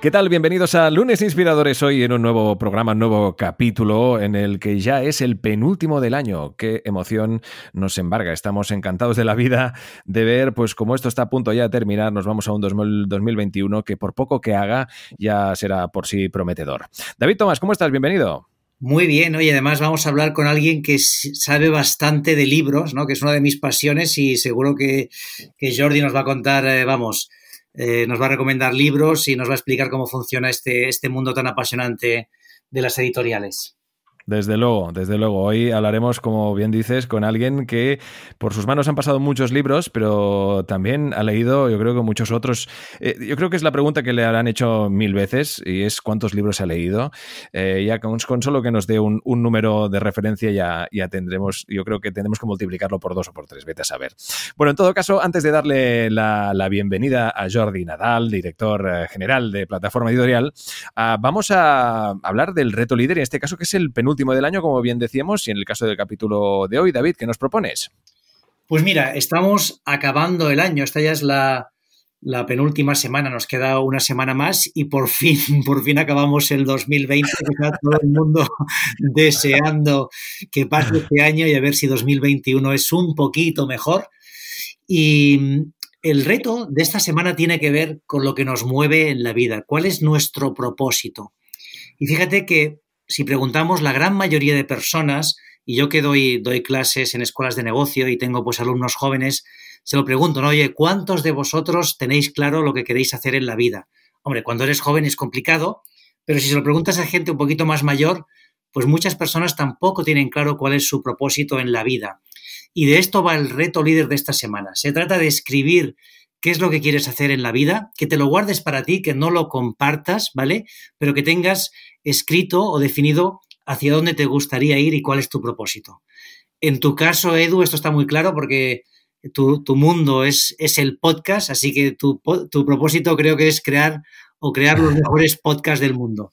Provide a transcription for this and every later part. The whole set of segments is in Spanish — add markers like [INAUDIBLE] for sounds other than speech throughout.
¿Qué tal? Bienvenidos a Lunes Inspiradores, hoy en un nuevo programa, un nuevo capítulo en el que ya es el penúltimo del año. Qué emoción nos embarga. Estamos encantados de la vida de ver pues como esto está a punto ya de terminar, nos vamos a un 2021 que por poco que haga ya será por sí prometedor. David Tomás, ¿cómo estás? Bienvenido. Muy bien, hoy además vamos a hablar con alguien que sabe bastante de libros, ¿no? Que es una de mis pasiones y seguro que, Jordi nos va a contar, eh, vamos, eh, nos va a recomendar libros y nos va a explicar cómo funciona este, este mundo tan apasionante de las editoriales. Desde luego, desde luego. Hoy hablaremos, como bien dices, con alguien que por sus manos han pasado muchos libros, pero también ha leído, yo creo que muchos otros. Eh, yo creo que es la pregunta que le habrán hecho mil veces y es cuántos libros ha leído. Eh, ya con, solo que nos dé un, número de referencia ya, ya, tendremos, yo creo que tendremos que multiplicarlo por dos o por tres, vete a saber. Bueno, en todo caso, antes de darle la, bienvenida a Jordi Nadal, director eh, general de Plataforma Editorial, ah, vamos a hablar del reto líder, en este caso que es el penúltimo último del año, como bien decíamos, y en el caso del capítulo de hoy, David, ¿qué nos propones? Pues mira, estamos acabando el año, esta ya es la, penúltima semana, nos queda una semana más y por fin, [LAUGHS] por fin acabamos el 2020, todo el mundo [LAUGHS] deseando que pase este año y a ver si 2021 es un poquito mejor. Y el reto de esta semana tiene que ver con lo que nos mueve en la vida, cuál es nuestro propósito. Y fíjate que si preguntamos, la gran mayoría de personas, y yo que doy, clases en escuelas de negocio y tengo pues alumnos jóvenes, se lo pregunto, Oye, ¿cuántos de vosotros tenéis claro lo que queréis hacer en la vida? Hombre, cuando eres joven es complicado, pero si se lo preguntas a gente un poquito más mayor, pues muchas personas tampoco tienen claro cuál es su propósito en la vida. Y de esto va el reto líder de esta semana. Se trata de escribir qué es lo que quieres hacer en la vida, que te lo guardes para ti, que no lo compartas, ¿vale? Pero que tengas escrito o definido hacia dónde te gustaría ir y cuál es tu propósito. En tu caso, Edu, esto está muy claro porque tu, mundo es, es, el podcast, así que tu, tu propósito creo que es crear o crear los [LAUGHS] mejores podcasts del mundo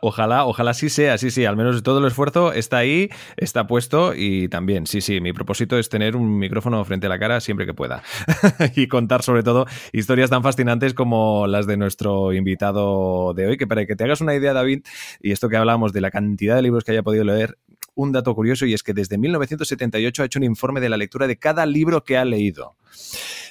ojalá, ojalá sí sea, sí, sí, al menos todo el esfuerzo está ahí, está puesto y también, sí, sí, mi propósito es tener un micrófono frente a la cara siempre que pueda [LAUGHS] y contar sobre todo historias tan fascinantes como las de nuestro invitado de hoy, que para que te hagas una idea, David, y esto que hablábamos de la cantidad de libros que haya podido leer, un dato curioso y es que desde 1978 ha hecho un informe de la lectura de cada libro que ha leído.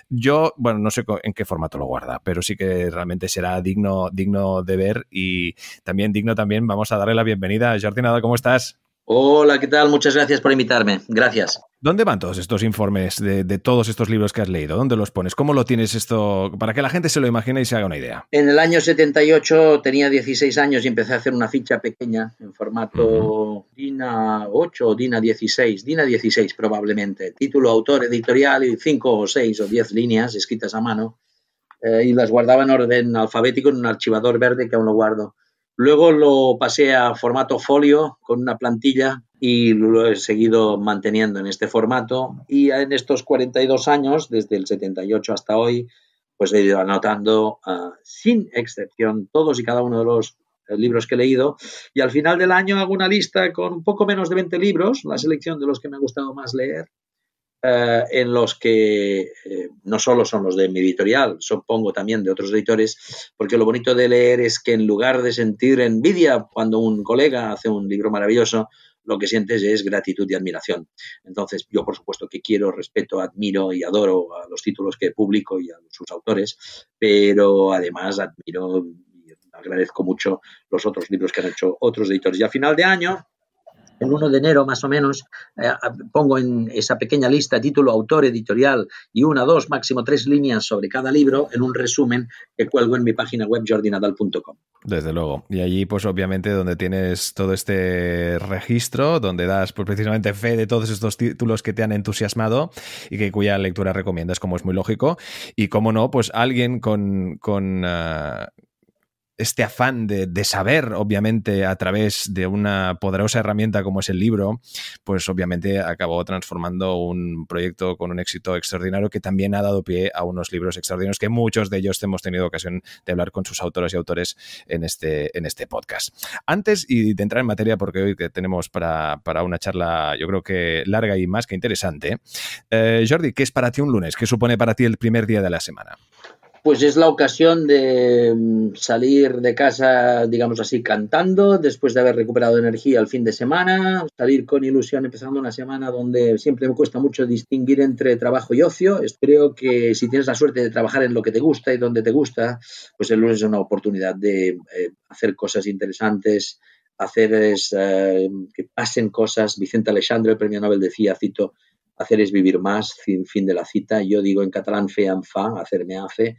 Yo, bueno, no sé en qué formato lo guarda, pero sí que realmente será digno, digno de ver y también digno también. Vamos a darle la bienvenida. Jordi nada, ¿cómo estás? Hola, ¿qué tal? Muchas gracias por invitarme. Gracias. ¿Dónde van todos estos informes de, todos estos libros que has leído? ¿Dónde los pones? ¿Cómo lo tienes esto? Para que la gente se lo imagine y se haga una idea. En el año 78 tenía 16 años y empecé a hacer una ficha pequeña en formato DINA 8 o DINA 16, DINA 16 probablemente. Título, autor, editorial y 5 o 6 o 10 líneas escritas a mano. Eh, y las guardaba en orden alfabético en un archivador verde que aún lo guardo. Luego lo pasé a formato folio con una plantilla y lo he seguido manteniendo en este formato. Y en estos 42 años, desde el 78 hasta hoy, pues he ido anotando ah, sin excepción todos y cada uno de los eh, libros que he leído. Y al final del año hago una lista con un poco menos de 20 libros, la selección de los que me ha gustado más leer. Eh, en los que eh, no solo son los de mi editorial, supongo también de otros editores, porque lo bonito de leer es que en lugar de sentir envidia cuando un colega hace un libro maravilloso, lo que sientes es gratitud y admiración. Entonces, yo por supuesto que quiero, respeto, admiro y adoro a los títulos que publico y a sus autores, pero además admiro y agradezco mucho los otros libros que han hecho otros editores. Y a final de año, el 1 de enero más o menos, eh, pongo en esa pequeña lista título, autor, editorial y una, dos, máximo tres líneas sobre cada libro en un resumen que cuelgo en mi página web jordinadal.com. Desde luego. Y allí, pues obviamente, donde tienes todo este registro, donde das pues, precisamente fe de todos estos títulos que te han entusiasmado y que cuya lectura recomiendas, como es muy lógico. Y como no, pues alguien con, ah, este afán de, saber, obviamente, a través de una poderosa herramienta como es el libro, pues obviamente acabó transformando un proyecto con un éxito extraordinario que también ha dado pie a unos libros extraordinarios que muchos de ellos hemos tenido ocasión de hablar con sus autoras y autores en este, en este podcast. Antes y de entrar en materia, porque hoy tenemos para, una charla, yo creo que larga y más que interesante, eh, Jordi, ¿qué es para ti un lunes? ¿Qué supone para ti el primer día de la semana? pues es la ocasión de mm, salir de casa, digamos así, cantando, después de haber recuperado energía el fin de semana, salir con ilusión empezando una semana donde siempre me cuesta mucho distinguir entre trabajo y ocio. Creo que si tienes la suerte de trabajar en lo que te gusta y donde te gusta, pues el lunes es una oportunidad de eh, hacer cosas interesantes, hacer es, eh, que pasen cosas. Vicente Alejandro, el premio Nobel, decía, cito, hacer es vivir más, fin, de la cita. Yo digo en catalán fe am fa, hacerme hace.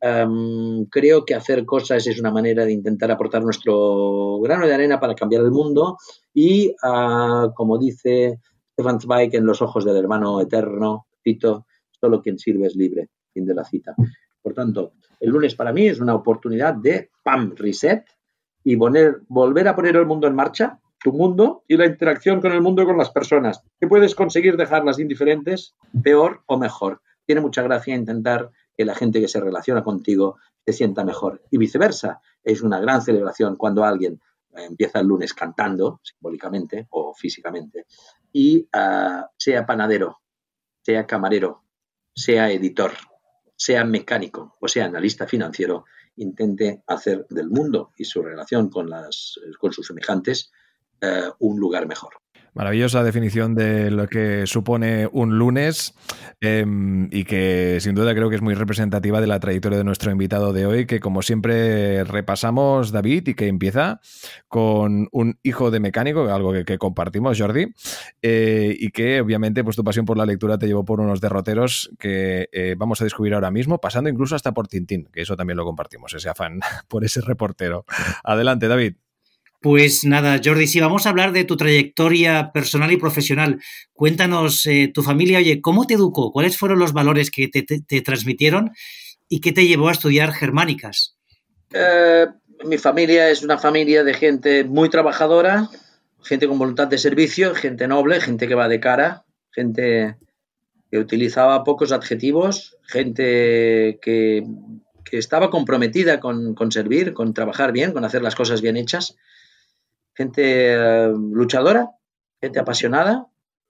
Em, creo que hacer cosas es una manera de intentar aportar nuestro grano de arena para cambiar el mundo y, ah, como dice Stefan Zweig en Los Ojos del Hermano Eterno, cito, solo quien sirve es libre, fin de la cita. Por tanto, el lunes para mí es una oportunidad de, pam, reset y poner, volver a poner el mundo en marcha tu mundo y la interacción con el mundo y con las personas. ¿Qué puedes conseguir dejarlas indiferentes, peor o mejor? Tiene mucha gracia intentar que la gente que se relaciona contigo se sienta mejor y viceversa. Es una gran celebración cuando alguien eh, empieza el lunes cantando, simbólicamente o físicamente, y ah, sea panadero, sea camarero, sea editor, sea mecánico o sea analista financiero, intente hacer del mundo y su relación con, las, eh, con sus semejantes eh, un lugar mejor. Maravillosa definición de lo que supone un lunes em, y que sin duda creo que es muy representativa de la trayectoria de nuestro invitado de hoy, que como siempre repasamos, David, y que empieza con un hijo de mecánico, algo que, compartimos, Jordi, eh, y que obviamente pues, tu pasión por la lectura te llevó por unos derroteros que eh, vamos a descubrir ahora mismo, pasando incluso hasta por Tintín, que eso también lo compartimos, ese afán [LAUGHS] por ese reportero. Adelante, David. Pues nada, Jordi, sí, vamos a hablar de tu trayectoria personal y profesional. Cuéntanos, eh, tu familia, oye, ¿cómo te educó? ¿Cuáles fueron los valores que te, transmitieron y qué te llevó a estudiar germánicas? Eh, mi familia es una familia de gente muy trabajadora, gente con voluntad de servicio, gente noble, gente que va de cara, gente que utilizaba pocos adjetivos, gente que, estaba comprometida con, con servir, con trabajar bien, con hacer las cosas bien hechas gente eh, luchadora, gente apasionada,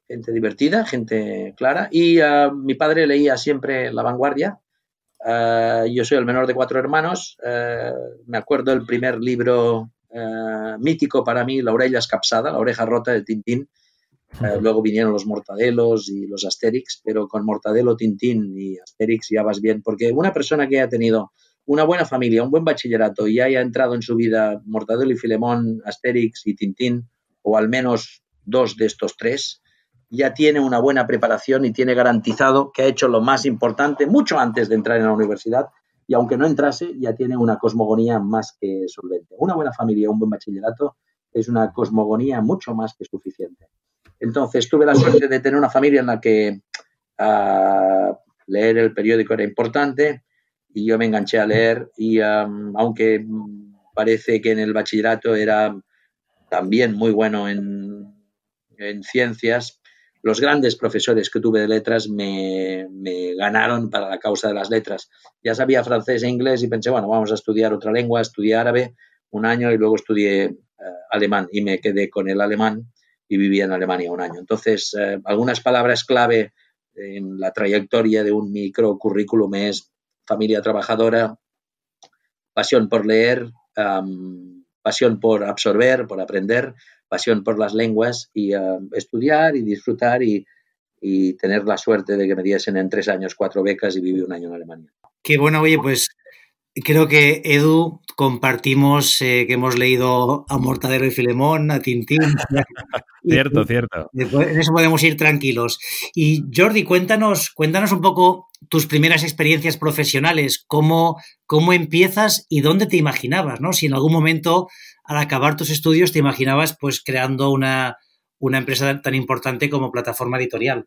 gente divertida, gente clara. Y eh, mi padre leía siempre La Vanguardia. Eh, yo soy el menor de cuatro hermanos. me acuerdo el primer libro mítico para mí, La oreja escapsada, La oreja rota de Tintín. luego vinieron los Mortadelos y los Asterix, pero con Mortadelo, Tintín y Asterix ya vas bien, porque una persona que ha tenido una buena familia, un buen bachillerato y haya entrado en su vida Mortadelo y Filemón, Asterix y Tintín, o al menos dos de estos tres, ya tiene una buena preparación y tiene garantizado que ha hecho lo más importante mucho antes de entrar en la universidad y aunque no entrase ya tiene una cosmogonía más que solvente. Una buena familia, un buen bachillerato es una cosmogonía mucho más que suficiente. Entonces tuve la suerte de tener una familia en la que ah, leer el periódico era importante, y yo me enganché a leer y um, aunque parece que en el bachillerato era también muy bueno en, ciencias, los grandes profesores que tuve de letras me, ganaron para la causa de las letras. Ya sabía francés e inglés y pensé, bueno, vamos a estudiar otra lengua, estudié árabe un año y luego estudié eh, alemán y me quedé con el alemán y viví en Alemania un año. Entonces, eh, algunas palabras clave en la trayectoria de un microcurrículum es familia trabajadora, pasión por leer, pasión por absorber, por aprender, pasión por las lenguas y estudiar y disfrutar y, tener la suerte de que me diesen en tres años cuatro becas y viví un año en Alemania. Qué bueno, oye, pues creo que Edu compartimos eh, que hemos leído a Mortadero y Filemón, a Tintín. [LAUGHS] cierto, cierto. Pues, en eso podemos ir tranquilos. Y Jordi, cuéntanos, cuéntanos un poco tus primeras experiencias profesionales, cómo, cómo empiezas y dónde te imaginabas, ¿no? Si en algún momento al acabar tus estudios te imaginabas pues creando una, empresa tan importante como plataforma editorial.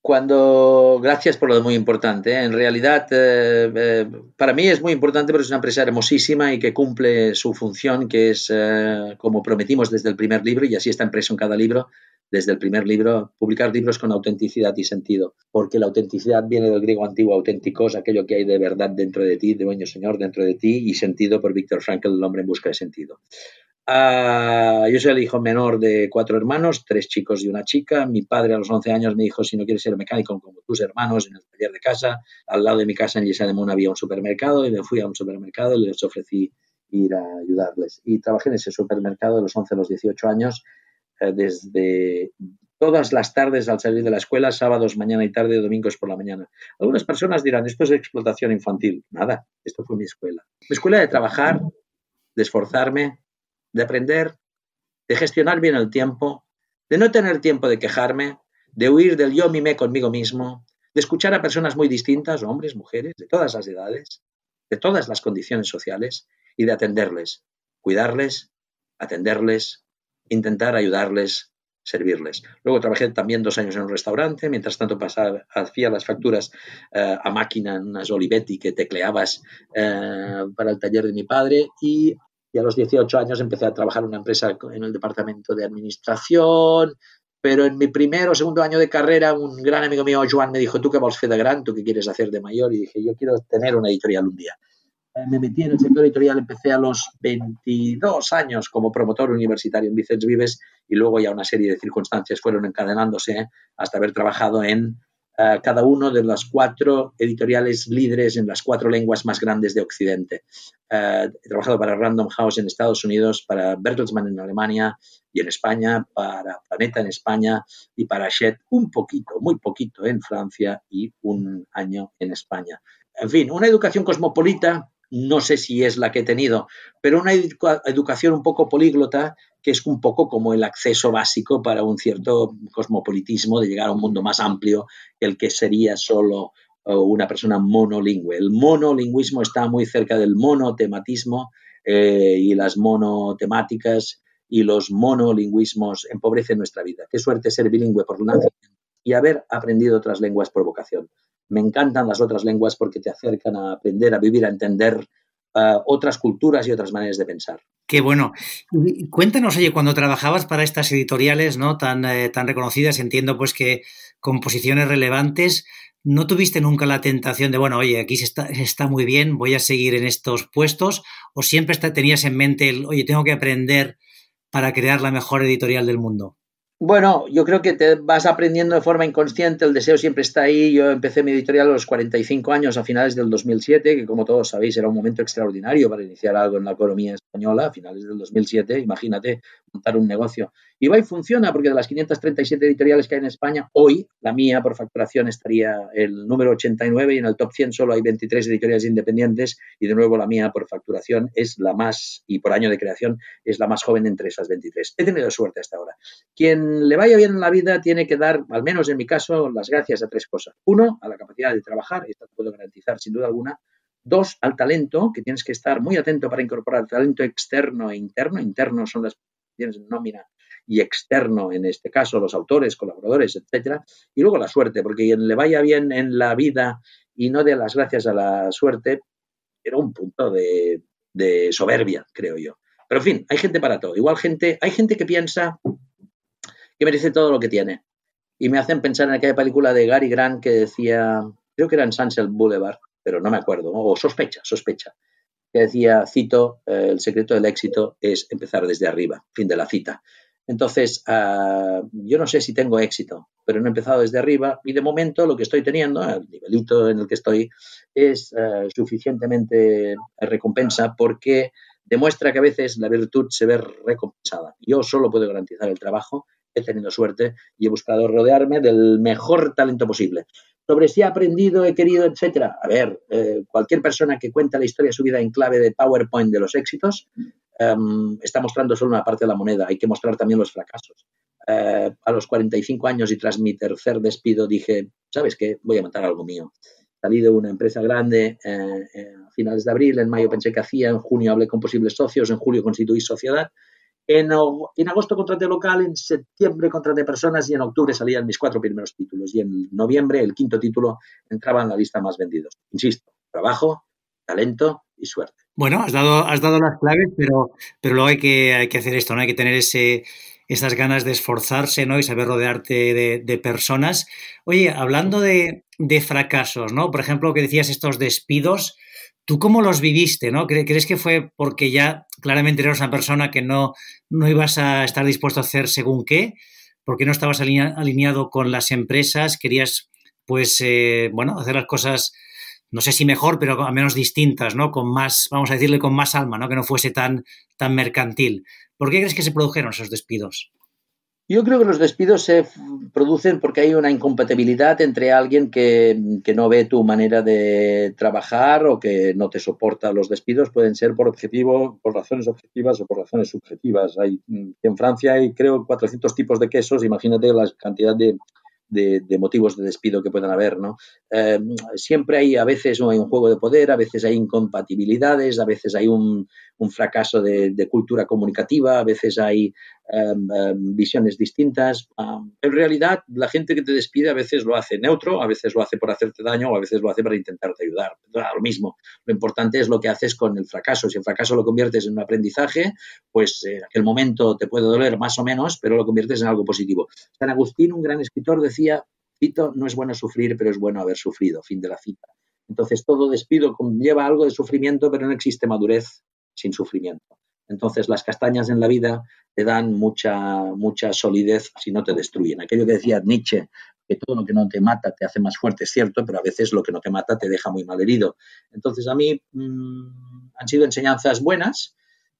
Cuando, gracias por lo muy importante, ¿eh? en realidad eh, eh, para mí es muy importante, porque es una empresa hermosísima y que cumple su función, que es como prometimos desde el primer libro, y así está impreso en cada libro, desde el primer libro, publicar libros con autenticidad y sentido, porque la autenticidad viene del griego antiguo, auténticos, aquello que hay de verdad dentro de ti, de dueño señor dentro de ti, y sentido por Víctor Frankl, el hombre en busca de sentido. Ah, yo soy el hijo menor de cuatro hermanos, tres chicos y una chica. Mi padre a los 11 años me dijo, si no quieres ser mecánico como tus hermanos, en el taller de casa, al lado de mi casa en Yesademón había un supermercado y me fui a un supermercado y les ofrecí ir a ayudarles. Y trabajé en ese supermercado de los 11 a los 18 años desde todas las tardes al salir de la escuela, sábados, mañana y tarde, domingos por la mañana. Algunas personas dirán, esto es explotación infantil. Nada, esto fue mi escuela. Mi escuela de trabajar, de esforzarme, de aprender, de gestionar bien el tiempo, de no tener tiempo de quejarme, de huir del yo mime conmigo mismo, de escuchar a personas muy distintas, hombres, mujeres, de todas las edades, de todas las condiciones sociales, y de atenderles, cuidarles, atenderles, intentar ayudarles, servirles. Luego trabajé también dos años en un restaurante, mientras tanto pasaba, hacía las facturas eh, a máquina en unas Olivetti que tecleabas eh, para el taller de mi padre y, a los 18 años empecé a trabajar en una empresa en el departamento de administración, pero en mi primer o segundo año de carrera, un gran amigo mío, Joan, me dijo, ¿tú qué a hacer de gran? ¿Tú qué quieres hacer de mayor? Y dije, yo quiero tener una editorial un día. Eh, me metí en el sector editorial, empecé a los 22 años como promotor universitario en Vicens Vives y luego ya una serie de circunstancias fueron encadenándose hasta haber trabajado en eh, cada uno de las cuatro editoriales líderes en las cuatro lenguas más grandes de Occidente. Eh, he trabajado para Random House en Estados Unidos, para Bertelsmann en Alemania y en España, para Planeta en España y para Shed un poquito, muy poquito en Francia y un año en España. En fin, una educación cosmopolita no sé si es la que he tenido, pero una educación un poco políglota, que es un poco como el acceso básico para un cierto cosmopolitismo de llegar a un mundo más amplio que el que sería solo eh, una persona monolingüe. El monolingüismo está muy cerca del monotematismo eh, y las monotemáticas y los monolingüismos empobrecen nuestra vida. Qué suerte ser bilingüe por una y haber aprendido otras lenguas por vocación. Me encantan las otras lenguas porque te acercan a aprender, a vivir, a entender eh, otras culturas y otras maneras de pensar. Qué bueno. Cuéntanos, oye, cuando trabajabas para estas editoriales ¿no? Eh, tan, reconocidas, entiendo pues que con posiciones relevantes, ¿no tuviste nunca la tentación de, bueno, oye, aquí está, muy bien, voy a seguir en estos puestos? ¿O siempre tenías en mente el, oye, tengo que aprender para crear la mejor editorial del mundo? Bueno, yo creo que te vas aprendiendo de forma inconsciente, el deseo siempre está ahí. Yo empecé mi editorial a los 45 años, a finales del 2007, que como todos sabéis era un momento extraordinario para iniciar algo en la economía española, a finales del 2007, imagínate montar un negocio. Y va y funciona, porque de las 537 editoriales que hay en España, hoy la mía por facturación estaría el número 89 y en el top 100 solo hay 23 editoriales independientes y de nuevo la mía por facturación es la más, y por año de creación, es la más joven entre esas 23. He tenido suerte hasta ahora. ¿Quién le vaya bien en la vida tiene que dar, al menos en mi caso, las gracias a tres cosas. Uno, a la capacidad de trabajar, esto te puedo garantizar sin duda alguna. Dos, al talento, que tienes que estar muy atento para incorporar talento externo e interno. Interno son las tienes nómina y externo, en este caso, los autores, colaboradores, etcétera. Y luego la suerte, porque quien le vaya bien en la vida y no dé las gracias a la suerte, era un punto de, de soberbia, creo yo. Pero en fin, hay gente para todo. Igual gente, hay gente que piensa merece todo lo que tiene. Y me hacen pensar en aquella película de Gary Grant que decía, creo que era en Sunset Boulevard, pero no me acuerdo, o sospecha, sospecha, que decía, cito, eh, el secreto del éxito es empezar desde arriba, fin de la cita. Entonces, ah, yo no sé si tengo éxito, pero no he empezado desde arriba y de momento lo que estoy teniendo, el nivelito en el que estoy, es eh, suficientemente recompensa porque demuestra que a veces la virtud se ve recompensada. Yo solo puedo garantizar el trabajo he tenido suerte y he buscado rodearme del mejor talento posible. Sobre si he aprendido, he querido, etcétera. A ver, eh, cualquier persona que cuenta la historia de su vida en clave de PowerPoint de los éxitos em, está mostrando solo una parte de la moneda. Hay que mostrar también los fracasos. Eh, a los 45 años y tras mi tercer despido dije, ¿sabes qué? Voy a matar algo mío. Salí de una empresa grande eh, a finales de abril, en mayo pensé que hacía, en junio hablé con posibles socios, en julio constituí sociedad en, agosto contraté local, en septiembre contraté personas y en octubre salían mis cuatro primeros títulos y en noviembre el quinto título entraba en la lista más vendidos. Insisto, trabajo, talento y suerte. Bueno, has dado, has dado las claves, pero, pero luego hay que, hay que hacer esto, ¿no? Hay que tener ese, esas ganas de esforzarse, ¿no? Y saber rodearte de, de personas. Oye, hablando de, fracasos, ¿no? Por ejemplo, que decías estos despidos, ¿Tú cómo los viviste? ¿no? ¿Crees que fue porque ya claramente eras una persona que no, no ibas a estar dispuesto a hacer según qué? ¿Porque no estabas alineado con las empresas? ¿Querías, pues, eh, bueno, hacer las cosas, no sé si mejor, pero al menos distintas, ¿no? Con más, vamos a decirle, con más alma, ¿no? Que no fuese tan, tan mercantil. ¿Por qué crees que se produjeron esos despidos? Yo creo que los despidos se producen porque hay una incompatibilidad entre alguien que, no ve tu manera de trabajar o que no te soporta. Los despidos pueden ser por objetivo, por razones objetivas o por razones subjetivas. Hay, mm, en Francia hay, creo, 400 tipos de quesos. Imagínate la cantidad de, motivos de despido que puedan haber. ¿no? Eh, siempre hay, a veces hay un juego de poder, a veces hay incompatibilidades, a veces hay un, fracaso de cultura comunicativa, a veces hay Em, em, visiones distintas. en realidad, la gente que te despide a veces lo hace neutro, a veces lo hace por hacerte daño o a veces lo hace para intentarte ayudar. lo mismo. Lo importante es lo que haces con el fracaso. Si el fracaso lo conviertes en un aprendizaje, pues eh, en aquel momento te puede doler más o menos, pero lo conviertes en algo positivo. San Agustín, un gran escritor, decía, cito, no es bueno sufrir, pero es bueno haber sufrido. Fin de la cita. Entonces, todo despido conlleva algo de sufrimiento, pero no existe madurez sin sufrimiento. Entonces las castañas en la vida te dan mucha, mucha solidez si no te destruyen. Aquello que decía Nietzsche, que todo lo que no te mata te hace más fuerte, es cierto, pero a veces lo que no te mata te deja muy mal herido. Entonces a mí mm, han sido enseñanzas buenas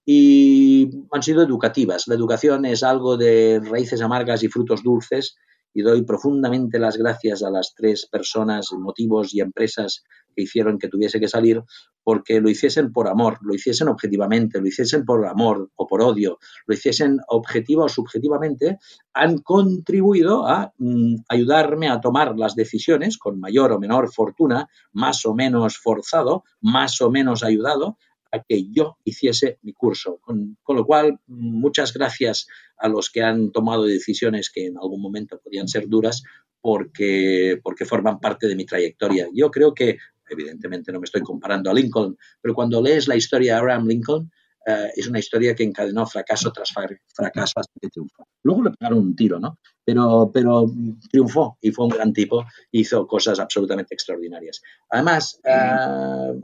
y han sido educativas. La educación es algo de raíces amargas y frutos dulces y doy profundamente las gracias a las tres personas, motivos y empresas que hicieron que tuviese que salir, porque lo hiciesen por amor, lo hiciesen objetivamente, lo hiciesen por amor o por odio, lo hiciesen objetiva o subjetivamente, han contribuido a mm, ayudarme a tomar las decisiones con mayor o menor fortuna, más o menos forzado, más o menos ayudado, que yo hiciese mi curso. Con, lo cual, muchas gracias a los que han tomado decisiones que en algún momento podían ser duras porque forman parte de mi trayectoria. Yo creo que, evidentemente no me estoy comparando a Lincoln, pero cuando lees la historia de Abraham Lincoln, eh, es una historia que encadenó fracaso tras fracaso hasta que triunfó. Luego le pegaron un tiro, ¿no? Pero, pero triunfó y fue un gran tipo, hizo cosas absolutamente extraordinarias. Además, eh,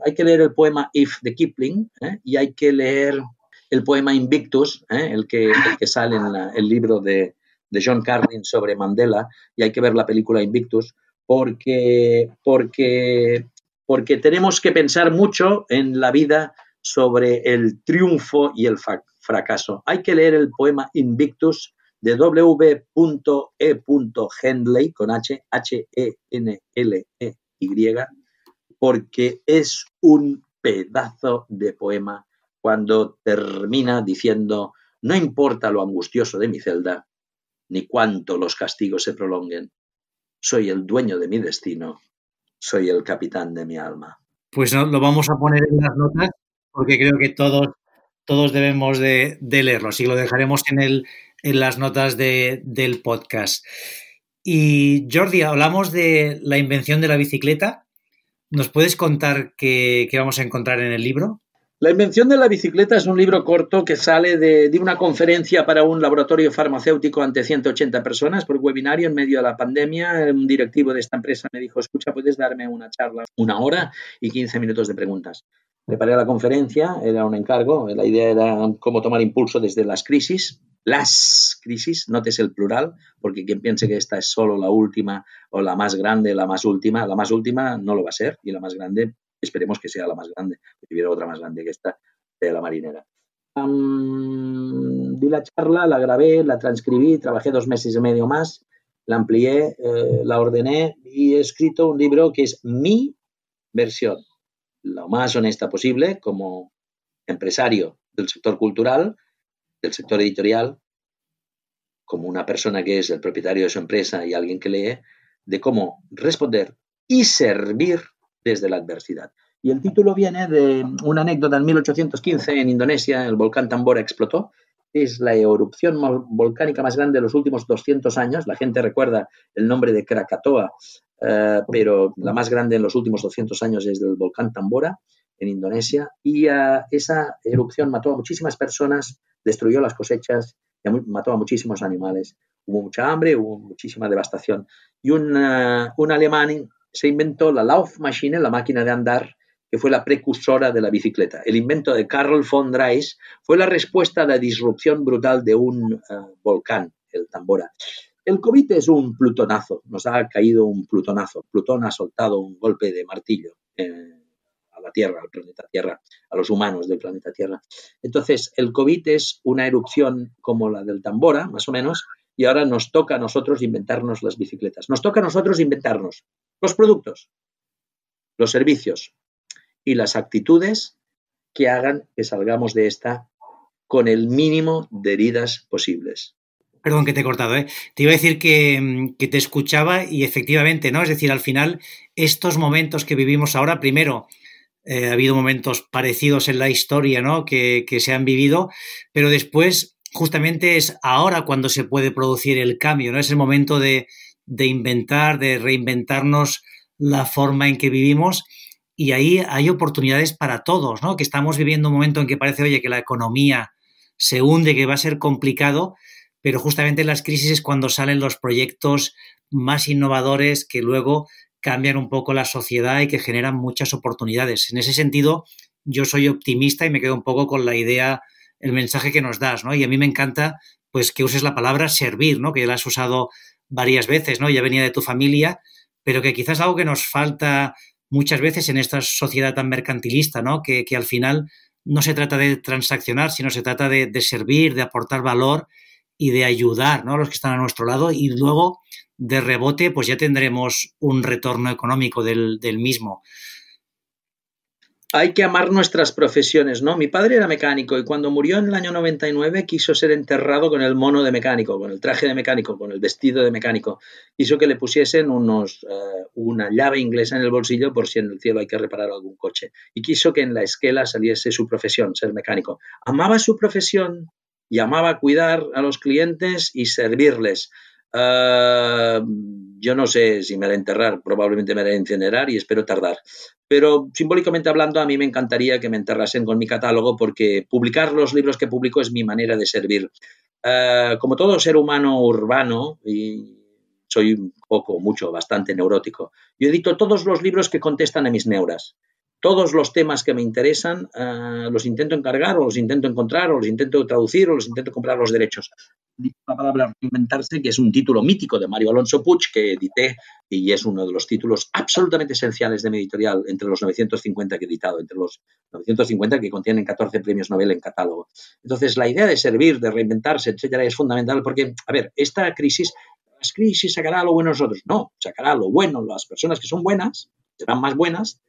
hay que leer el poema If de Kipling ¿eh? y hay que leer el poema Invictus, el que, sale en el libro de, John Carlin sobre Mandela, y hay que ver la película Invictus, porque, porque tenemos que pensar mucho en la vida sobre el triunfo y el fracaso. Hay que leer el poema Invictus de W. E Henley, con H, H-E-N-L-E-Y, porque es un pedazo de poema cuando termina diciendo, no importa lo angustioso de mi celda, ni cuánto los castigos se prolonguen, soy el dueño de mi destino, soy el capitán de mi alma. Pues lo vamos a poner en las notas porque creo que todos, todos debemos de, leerlo. Así lo dejaremos en, el, en las notas del podcast. Y Jordi, hablamos de la invención de la bicicleta. ¿Nos puedes contar qué, vamos a encontrar en el libro? La invención de la bicicleta es un libro corto que sale de, de, una conferencia para un laboratorio farmacéutico ante 180 personas por webinario en medio de la pandemia. Un directivo de esta empresa me dijo, escucha, puedes darme una charla, una hora y 15 minutos de preguntas. Preparé la conferencia, era un encargo, la idea era cómo tomar impulso desde las crisis, las crisis, no es el plural, porque quien piense que esta es solo la última o la más grande, la más última, la más última no lo va a ser y la más grande esperemos que sea la más grande, que hubiera otra más grande que esta de la marinera. di la charla, la grabé, la transcribí, trabajé dos meses y medio más, la amplié, eh, la ordené y he escrito un libro que es mi versión lo más honesta posible como empresario del sector cultural, del sector editorial, como una persona que es el propietario de su empresa y alguien que lee, de cómo responder y servir desde la adversidad. Y el título viene de una anécdota en 1815 en Indonesia, el volcán Tambora explotó es la erupción volcánica más grande de los últimos 200 años. La gente recuerda el nombre de Krakatoa, eh, pero la más grande en los últimos 200 años es del volcán Tambora, en Indonesia. Y eh, esa erupción mató a muchísimas personas, destruyó las cosechas, mató a muchísimos animales. Hubo mucha hambre, hubo muchísima devastación. Y un, eh, un alemán se inventó la Laufmaschine, la máquina de andar, que fue la precursora de la bicicleta. El invento de Carl von Dreis fue la respuesta a la disrupción brutal de un eh, volcán, el Tambora. El COVID es un plutonazo, nos ha caído un plutonazo. Plutón ha soltado un golpe de martillo eh, a la Tierra, al planeta Tierra, a los humanos del planeta Tierra. Entonces, el COVID es una erupción como la del Tambora, más o menos, y ahora nos toca a nosotros inventarnos las bicicletas. Nos toca a nosotros inventarnos los productos, los servicios, y las actitudes que hagan que salgamos de esta con el mínimo de heridas posibles. Perdón que te he cortado, ¿eh? Te iba a decir que, mm, te escuchaba y efectivamente, ¿no? Es decir, al final, estos momentos que vivimos ahora, primero, eh, ha habido momentos parecidos en la historia, ¿no? Que, se han vivido, pero después, justamente es ahora cuando se puede producir el cambio, ¿no? Es el momento de, de inventar, de reinventarnos la forma en que vivimos y ahí hay oportunidades para todos, ¿no? Que estamos viviendo un momento en que parece, oye, que la economía se hunde, que va a ser complicado, pero justamente en las crisis es cuando salen los proyectos más innovadores que luego cambian un poco la sociedad y que generan muchas oportunidades. En ese sentido, yo soy optimista y me quedo un poco con la idea, el mensaje que nos das, ¿no? Y a mí me encanta, pues, que uses la palabra servir, ¿no? Que ya la has usado varias veces, ¿no? Ya venía de tu familia, pero que quizás algo que nos falta muchas veces en esta sociedad tan mercantilista, ¿no? que, que al final no se trata de transaccionar, sino se trata de, servir, de aportar valor y de ayudar ¿no? a los que están a nuestro lado y luego de rebote pues ya tendremos un retorno económico del mismo hay que amar nuestras profesiones, ¿no? Mi padre era mecánico y cuando murió en el año 99 quiso ser enterrado con el mono de mecánico, con el traje de mecánico, con el vestido de mecánico. Quiso que le pusiesen eh, una llave inglesa en el bolsillo por si en el cielo hay que reparar algún coche. Y quiso que en la esquela saliese su profesión, ser mecánico. Amaba su profesión y amaba cuidar a los clientes y servirles. Ah, yo no sé si me haré enterrar, probablemente me haré incinerar y espero tardar. Pero simbólicamente hablando, a mí me encantaría que me enterrasen con mi catálogo porque publicar los libros que publico es mi manera de servir. Ah, como todo ser humano urbano, y soy un poco, mucho, bastante neurótico, yo edito todos los libros que contestan a mis neuras todos los temas que me interesan eh, los intento encargar o los intento encontrar o los intento traducir o los intento comprar los derechos. La palabra reinventarse, que es un título mítico de Mario Alonso Puch, que edité y es uno de los títulos absolutamente esenciales de mi editorial entre los 950 que he editado, entre los 950 que contienen 14 premios Nobel en catálogo. Entonces, la idea de servir, de reinventarse, etcétera, es fundamental porque, a ver, esta crisis, las crisis sacará lo bueno de nosotros. No, sacará lo bueno las personas que son buenas, serán más buenas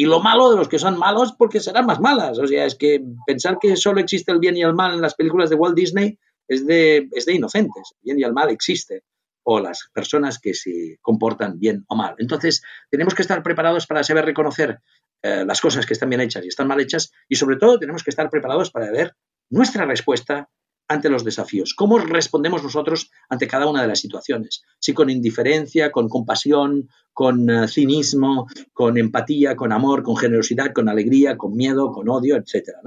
y lo malo de los que son malos, porque serán más malas. O sea, es que pensar que solo existe el bien y el mal en las películas de Walt Disney es de, es de inocentes. El bien y el mal existe. O las personas que se comportan bien o mal. Entonces, tenemos que estar preparados para saber reconocer eh, las cosas que están bien hechas y están mal hechas. Y sobre todo, tenemos que estar preparados para ver nuestra respuesta ante los desafíos? ¿Cómo respondemos nosotros ante cada una de las situaciones? Si con indiferencia, con compasión, con eh, cinismo, con empatía, con amor, con generosidad, con alegría, con miedo, con odio, etcétera.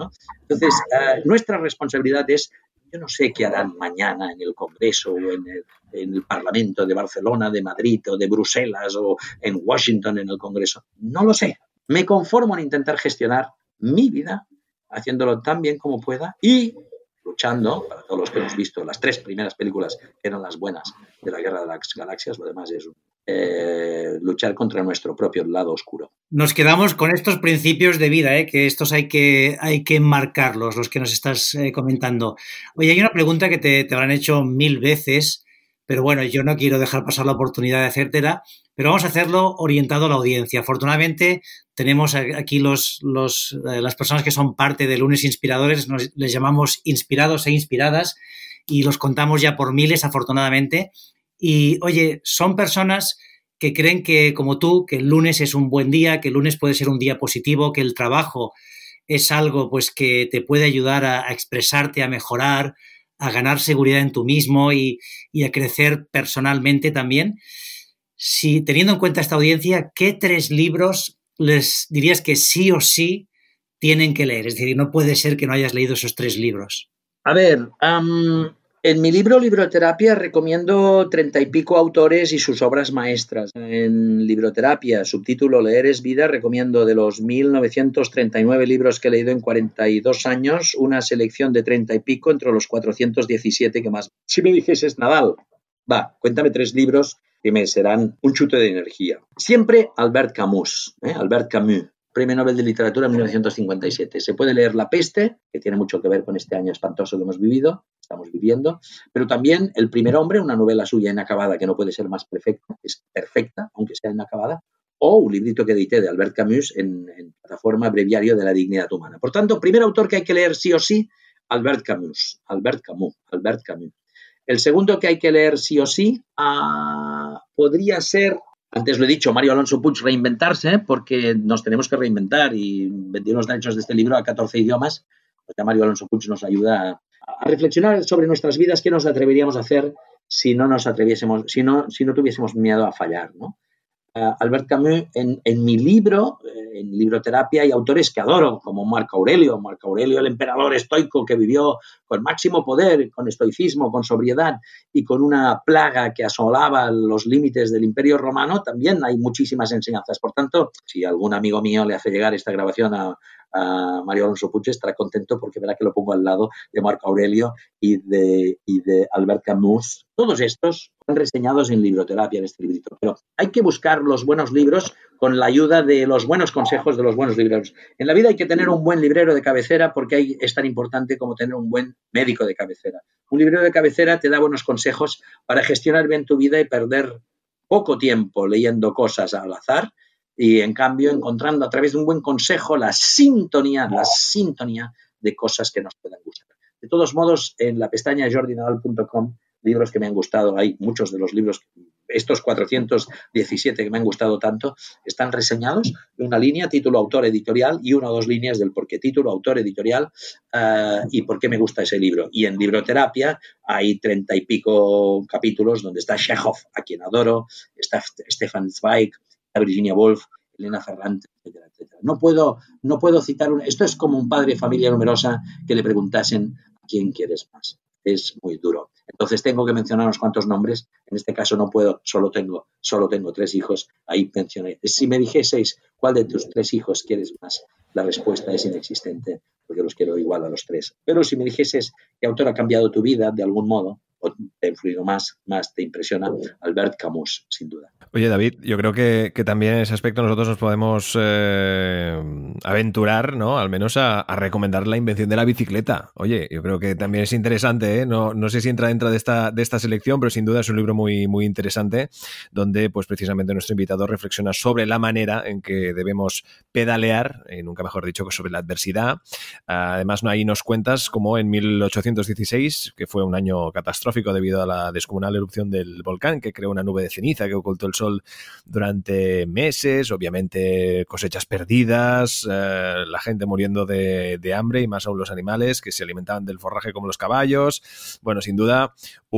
Entonces, eh, nuestra responsabilidad es yo no sé qué harán mañana en el Congreso o en el, en el, Parlamento de Barcelona, de Madrid o de Bruselas o en Washington en el Congreso. No lo sé. Me conformo en intentar gestionar mi vida haciéndolo tan bien como pueda y para todos los que hemos visto las tres primeras películas que eran las buenas de la Guerra de las Galaxias, lo demás es eh, luchar contra nuestro propio lado oscuro. Nos quedamos con estos principios de vida, eh, que estos hay que, hay que marcarlos, los que nos estás eh, comentando. Oye, hay una pregunta que te, te habrán hecho mil veces pero bueno, yo no quiero dejar pasar la oportunidad de hacértela, pero vamos a hacerlo orientado a la audiencia. Afortunadamente, tenemos aquí los, eh, las personas que son parte de Lunes Inspiradores, les llamamos inspirados e inspiradas y los contamos ya por miles, afortunadamente. Y oye, son personas que creen que, como tú, que el lunes es un buen día, que el lunes puede ser un día positivo, que el trabajo es algo pues que te puede ayudar a expresarte, a mejorar, a ganar seguridad en tú mismo y, a crecer personalmente también. Si teniendo en cuenta esta audiencia, ¿qué tres libros les dirías que sí o sí tienen que leer? Es decir, no puede ser que no hayas leído esos tres libros. A ver, en mi libro Libroterapia recomiendo treinta y pico autores y sus obras maestras. En Libroterapia, subtítulo Leer es vida, recomiendo de los 1939 libros que he leído en 42 años, una selección de treinta y pico entre los 417 que más. Si me es Nadal, va, cuéntame tres libros que me serán un chute de energía. Siempre Albert Camus, ¿eh? Albert Camus. Premio Nobel de Literatura en 1957. Se puede leer La peste, que tiene mucho que ver con este año espantoso que hemos vivido, estamos viviendo, pero también El primer hombre, una novela suya inacabada que no puede ser más perfecta, es perfecta, aunque sea inacabada, o un librito que edité de Albert Camus en, plataforma Breviario de la Dignidad Humana. Por tanto, primer autor que hay que leer sí o sí, Albert Camus, Albert Camus, Albert Camus. El segundo que hay que leer sí o sí ah, podría ser antes lo he dicho, Mario Alonso Puch, reinventarse, porque nos tenemos que reinventar y vendió los derechos de este libro a 14 idiomas, porque Mario Alonso Puch nos ayuda a, reflexionar sobre nuestras vidas, qué nos atreveríamos a hacer si no nos atreviésemos, si no, si no tuviésemos miedo a fallar, ¿no? Albert Camus en, en mi libro, eh, en Libroterapia, hay autores que adoro, como Marco Aurelio, Marco Aurelio, el emperador estoico que vivió con máximo poder, con estoicismo, con sobriedad y con una plaga que asolaba los límites del imperio romano, también hay muchísimas enseñanzas. Por tanto, si algún amigo mío le hace llegar esta grabación a, a Mario Alonso Puche estará contento porque verá que lo pongo al lado de Marco Aurelio y de, y de Albert Camus. Todos estos reseñados en libroterapia en este libro, Pero hay que buscar los buenos libros con la ayuda de los buenos consejos de los buenos libreros. En la vida hay que tener un buen librero de cabecera porque es tan importante como tener un buen médico de cabecera. Un librero de cabecera te da buenos consejos para gestionar bien tu vida y perder poco tiempo leyendo cosas al azar y en cambio encontrando a través de un buen consejo la sintonía, la sintonía de cosas que nos puedan gustar. De todos modos, en la pestaña jordinadal.com libros que me han gustado, hay muchos de los libros, estos 417 que me han gustado tanto, están reseñados en una línea, título, autor, editorial y una o dos líneas del por qué título, autor, editorial eh, y por qué me gusta ese libro. Y en libroterapia hay treinta y pico capítulos donde está Chekhov, a quien adoro, está Stefan Zweig, está Virginia Woolf, Elena Ferrante, etcétera, etcétera. No puedo, no puedo citar un, esto es como un padre de familia numerosa que le preguntasen a quién quieres más es muy duro. Entonces tengo que mencionar unos cuantos nombres. En este caso no puedo, solo tengo, solo tengo tres hijos. Ahí mencioné. Si me dijeseis cuál de tus tres hijos quieres más, la respuesta es inexistente, porque los quiero igual a los tres. Pero si me dijeseis qué autor ha cambiado tu vida de algún modo, o te ha influido más, más te impresiona Albert Camus, sin duda. Oye, David, yo creo que, también en ese aspecto nosotros nos podemos eh, aventurar, ¿no? Al menos a, recomendar la invención de la bicicleta. Oye, yo creo que también es interesante, ¿eh? No, sé si entra dentro de esta, de esta selección, pero sin duda es un libro muy, muy interesante, donde pues precisamente nuestro invitado reflexiona sobre la manera en que debemos pedalear, nunca mejor dicho que pues, sobre la adversidad. Además, no ahí nos cuentas como en 1816, que fue un año catastrófico, debido a la descomunal erupción del volcán que creó una nube de ceniza que ocultó el sol durante meses, obviamente cosechas perdidas, eh, la gente muriendo de, de hambre y más aún los animales que se alimentaban del forraje como los caballos. Bueno, sin duda, eh,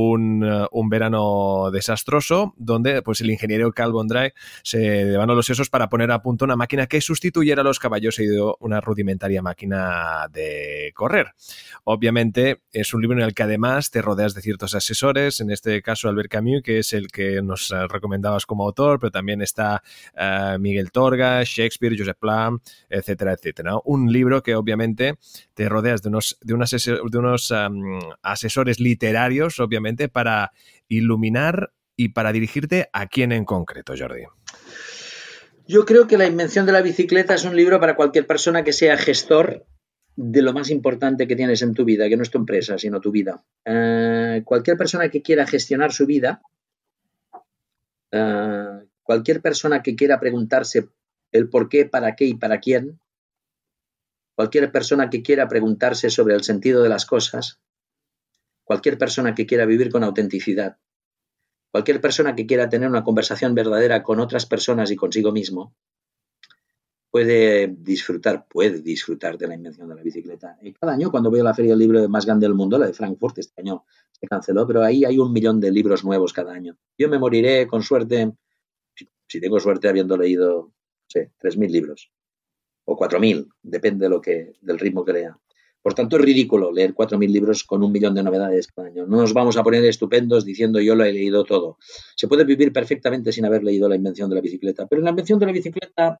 un, verano desastroso, donde pues, el ingeniero Carl Dry se devanó los sesos para poner a punto una máquina que sustituyera a los caballos y dio una rudimentaria máquina de correr. Obviamente es un libro en el que además te rodeas de ciertos asesores, en este caso Albert Camus, que es el que nos eh, recomendabas como autor, pero también está eh, Miguel Torga, Shakespeare, Joseph Plum, etcétera, etcétera. Un libro que obviamente te rodeas de unos, de, unos asesores literarios, obviamente, para iluminar y para dirigirte a quién en concreto, Jordi. Yo creo que La Invención de la Bicicleta es un libro para cualquier persona que sea gestor de lo más importante que tienes en tu vida, que no es tu empresa, sino tu vida. Eh, cualquier persona que quiera gestionar su vida, eh, cualquier persona que quiera preguntarse el por qué, para qué y para quién, cualquier persona que quiera preguntarse sobre el sentido de las cosas, cualquier persona que quiera vivir con autenticidad, cualquier persona que quiera tener una conversación verdadera con otras personas y consigo mismo, puede disfrutar, puede disfrutar de la invención de la bicicleta. Y cada año, cuando voy a la Feria del Libro más grande del mundo, la de Frankfurt, este año se canceló, pero ahí hay un millón de libros nuevos cada año. Yo me moriré con suerte, si tengo suerte, habiendo leído, no sé, 3.000 libros o 4.000, depende lo que, del ritmo que lea. Por tanto, es ridículo leer 4.000 libros con un millón de novedades cada año. No nos vamos a poner estupendos diciendo yo lo he leído todo. Se puede vivir perfectamente sin haber leído la invención de la bicicleta. Pero en la invención de la bicicleta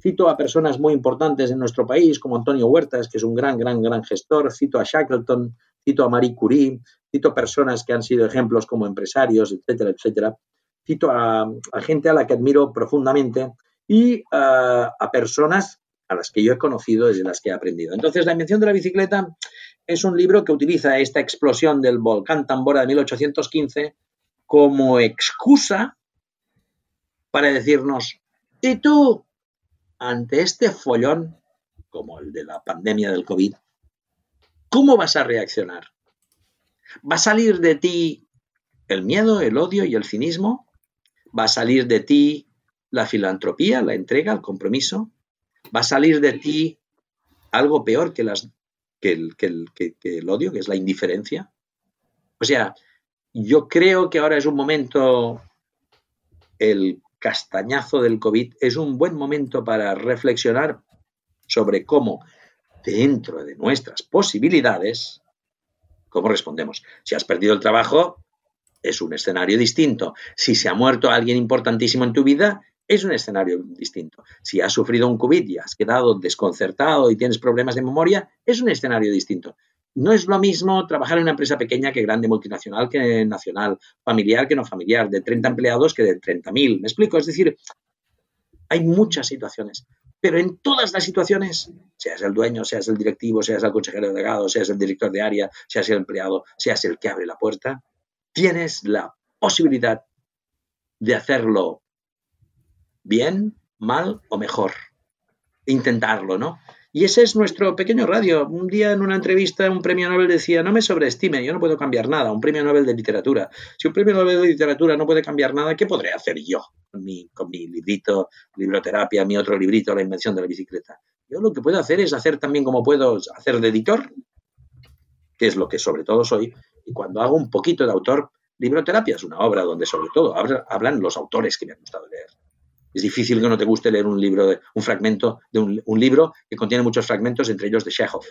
cito a personas muy importantes en nuestro país, como Antonio Huertas, que es un gran, gran, gran gestor. Cito a Shackleton, cito a Marie Curie, cito personas que han sido ejemplos como empresarios, etcétera, etcétera. Cito a, gente a la que admiro profundamente y eh, a personas a las que yo he conocido desde las que he aprendido. Entonces, La invención de la bicicleta es un libro que utiliza esta explosión del volcán Tambora de 1815 como excusa para decirnos, ¿y tú? Ante este follón, como el de la pandemia del COVID, ¿cómo vas a reaccionar? ¿Va a salir de ti el miedo, el odio y el cinismo? ¿Va a salir de ti la filantropía, la entrega, el compromiso? va a salir de ti algo peor que, el, el odio, que es la indiferencia. O sea, yo creo que ahora es un momento, el castañazo del COVID, es un buen momento para reflexionar sobre cómo dentro de nuestras posibilidades, cómo respondemos. Si has perdido el trabajo, es un escenario distinto. Si se ha muerto alguien importantísimo en tu vida, es un escenario distinto. Si has sufrido un COVID y has quedado desconcertado y tienes problemas de memoria, es un escenario distinto. No es lo mismo trabajar en una empresa pequeña que grande, multinacional que nacional, familiar que no familiar, de 30 empleados que de 30.000. ¿Me explico? Es decir, hay muchas situaciones, pero en todas las situaciones, seas el dueño, seas el directivo, seas el consejero delegado, seas el director de área, seas el empleado, seas el que abre la puerta, tienes la posibilidad de hacerlo bien, mal o mejor. Intentarlo, ¿no? Y ese es nuestro pequeño radio. Un día en una entrevista un premio Nobel decía, no me sobreestime, yo no puedo cambiar nada, un premio Nobel de literatura. Si un premio Nobel de literatura no puede cambiar nada, ¿qué podré hacer yo con mi, librito, libroterapia, mi otro librito, la invención de la bicicleta? Yo lo que puedo hacer es hacer también como puedo hacer de editor, que es lo que sobre todo soy, y cuando hago un poquito de autor, libroterapia es una obra donde sobre todo hablan los autores que me han gustado leer. Es difícil que no te guste leer un libro, de, un fragmento de un, libro que contiene muchos fragmentos, entre ellos de shehoff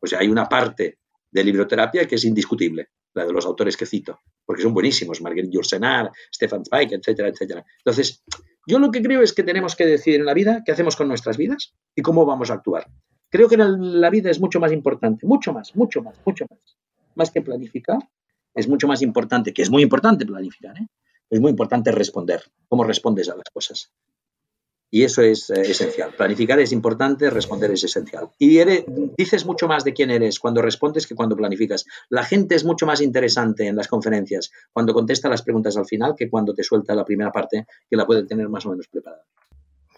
O sea, hay una parte de libroterapia que es indiscutible, la de los autores que cito, porque son buenísimos, Marguerite Yourcenar, Stefan Zweig, etcétera, etcétera. Entonces, yo lo que creo es que tenemos que decidir en la vida qué hacemos con nuestras vidas y cómo vamos a actuar. Creo que la vida es mucho más importante, mucho más, mucho más, mucho más, más que planificar. Es mucho más importante, que es muy importante planificar, ¿eh? es muy importante responder, cómo respondes a las cosas. Y eso es eh, esencial. Planificar es importante, responder es esencial. Y dices mucho más de quién eres cuando respondes que cuando planificas. La gente es mucho más interesante en las conferencias cuando contesta las preguntas al final que cuando te suelta la primera parte, que la puede tener más o menos preparada.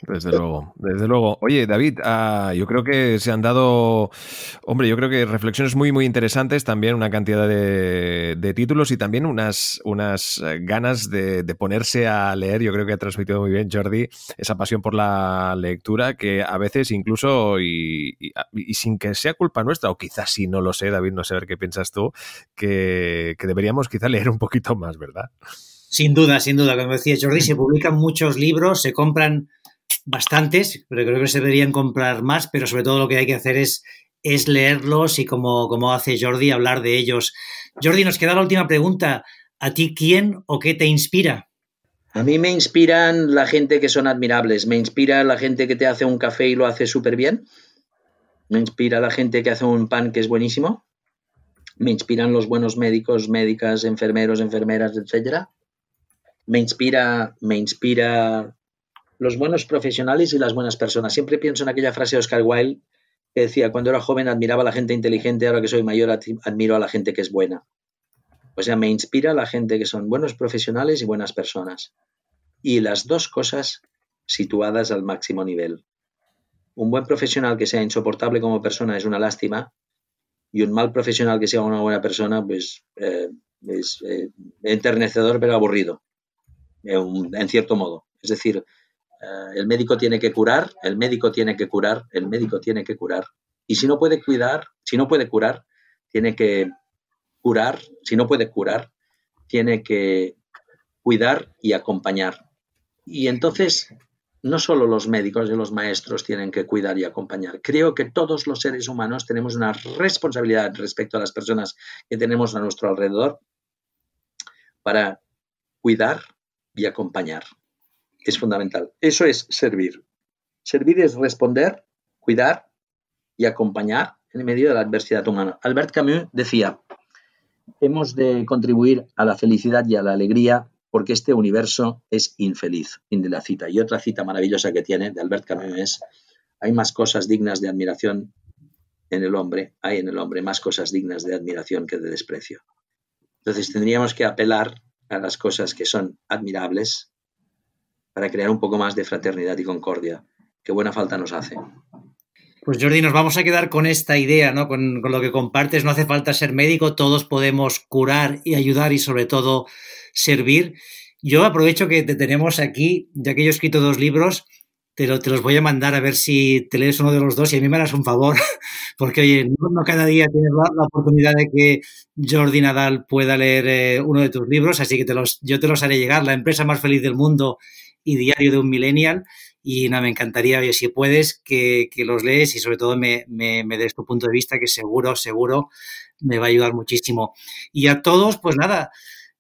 Desde luego, desde luego. Oye, David, ah, yo creo que se han dado, hombre, yo creo que reflexiones muy, muy interesantes, también una cantidad de, títulos y también unas, unas eh, ganas de, ponerse a leer. Yo creo que ha transmitido muy bien, Jordi, esa pasión por la lectura que a veces incluso, y, y, ah, sin que sea culpa nuestra, o quizás si sí, no lo sé, David, no sé a ver qué piensas tú, que, deberíamos quizá leer un poquito más, ¿verdad? Sin duda, sin duda, como decía Jordi, se publican muchos libros, se compran bastantes, pero creo que se deberían comprar más, pero sobre todo lo que hay que hacer es, leerlos y como, como hace Jordi, hablar de ellos. Jordi, nos queda la última pregunta. ¿A ti quién o qué te inspira? A mí me inspiran la gente que son admirables, me inspira la gente que te hace un café y lo hace súper bien, me inspira la gente que hace un pan que es buenísimo, me inspiran los buenos médicos, médicas, enfermeros, enfermeras, etcétera. Me inspira, me inspira los buenos profesionales y las buenas personas. Siempre pienso en aquella frase de Oscar Wilde que decía, cuando era joven admiraba a la gente inteligente, ahora que soy mayor admiro a la gente que es buena. O sea, me inspira a la gente que son buenos profesionales y buenas personas. Y las dos cosas situadas al máximo nivel. Un buen profesional que sea insoportable como persona es una lástima y un mal profesional que sea una buena persona, pues eh, es eh, enternecedor pero aburrido, eh, en cierto modo. Es decir, eh, el médico tiene que curar, el médico tiene que curar, el médico tiene que curar. Y si no puede cuidar, si no puede curar, tiene que curar, si no puede curar, tiene que cuidar y acompañar. Y entonces, no solo los médicos y los maestros tienen que cuidar y acompañar. Creo que todos los seres humanos tenemos una responsabilidad respecto a las personas que tenemos a nuestro alrededor para cuidar y acompañar es fundamental. Eso es servir. Servir es responder, cuidar y acompañar en medio de la adversidad humana. Albert Camus decía, hemos de contribuir a la felicidad y a la alegría porque este universo es infeliz. Fin de la cita. Y otra cita maravillosa que tiene de Albert Camus es, hay más cosas dignas de admiración en el hombre, hay en el hombre más cosas dignas de admiración que de desprecio. Entonces tendríamos que apelar a las cosas que son admirables para crear un poco más de fraternidad y concordia, Qué buena falta nos hace. Pues Jordi, nos vamos a quedar con esta idea, ¿no? Con, lo que compartes. No hace falta ser médico, todos podemos curar y ayudar y sobre todo servir. Yo aprovecho que te tenemos aquí, ya que yo he escrito dos libros, te, te los voy a mandar a ver si te lees uno de los dos y a mí me harás un favor, [LAUGHS] porque oye, no, cada día tienes la, oportunidad de que Jordi Nadal pueda leer eh, uno de tus libros, así que yo te los haré llegar. La empresa más feliz del mundo y Diario de un Millennial. Y nada, me encantaría, si puedes, que, que, los lees y sobre todo me, me, me des tu punto de vista, que seguro, seguro me va a ayudar muchísimo. Y a todos, pues nada,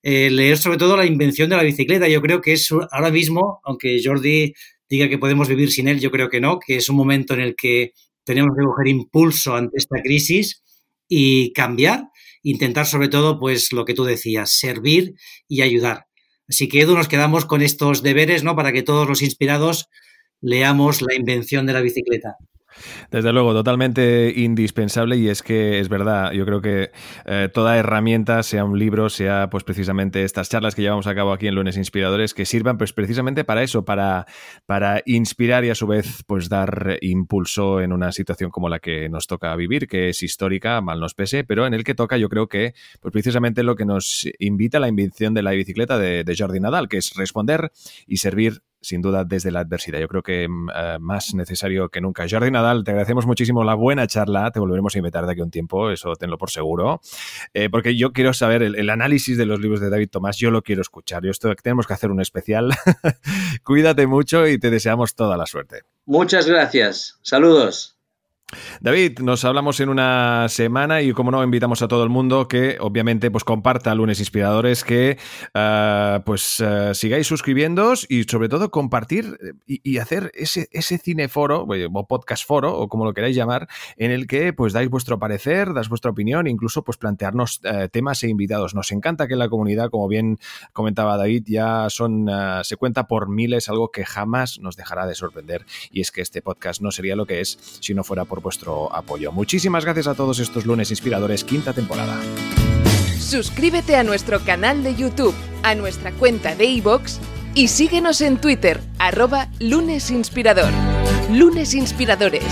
eh, leer sobre todo la invención de la bicicleta. Yo creo que es ahora mismo, aunque Jordi diga que podemos vivir sin él, yo creo que no, que es un momento en el que tenemos que coger impulso ante esta crisis y cambiar, intentar sobre todo, pues lo que tú decías, servir y ayudar. Así que, Edu, nos quedamos con estos deberes, ¿no? Para que todos los inspirados leamos La invención de la bicicleta. Desde luego, totalmente indispensable y es que es verdad, yo creo que eh, toda herramienta, sea un libro, sea pues precisamente estas charlas que llevamos a cabo aquí en Lunes Inspiradores, que sirvan pues precisamente para eso, para, para inspirar y a su vez pues dar impulso en una situación como la que nos toca vivir, que es histórica, mal nos pese, pero en el que toca yo creo que pues precisamente lo que nos invita a la invención de la bicicleta de, de Jordi Nadal, que es responder y servir sin duda, desde la adversidad. Yo creo que mm, eh, más necesario que nunca. Jordi Nadal, te agradecemos muchísimo la buena charla. Te volveremos a invitar de aquí a un tiempo, eso tenlo por seguro. Eh, porque yo quiero saber el, el, análisis de los libros de David Tomás, yo lo quiero escuchar. Yo esto, tenemos que hacer un especial. [LAUGHS] Cuídate mucho y te deseamos toda la suerte. Muchas gracias. Saludos. David, nos hablamos en una semana y como no, invitamos a todo el mundo que obviamente pues comparta lunes inspiradores, que ah, pues ah, sigáis suscribiéndoos y sobre todo compartir eh, y, hacer ese, ese cineforo eh, o podcast foro o como lo queráis llamar, en el que pues dais vuestro parecer, dais vuestra opinión, incluso pues plantearnos eh, temas e invitados. Nos encanta que la comunidad, como bien comentaba David, ya son ah, se cuenta por miles, algo que jamás nos dejará de sorprender y es que este podcast no sería lo que es si no fuera por vuestro apoyo. Muchísimas gracias a todos estos lunes inspiradores, quinta temporada. Suscríbete a nuestro canal de YouTube, a nuestra cuenta de iVoox y síguenos en Twitter, arroba lunesinspirador. Lunes Inspiradores.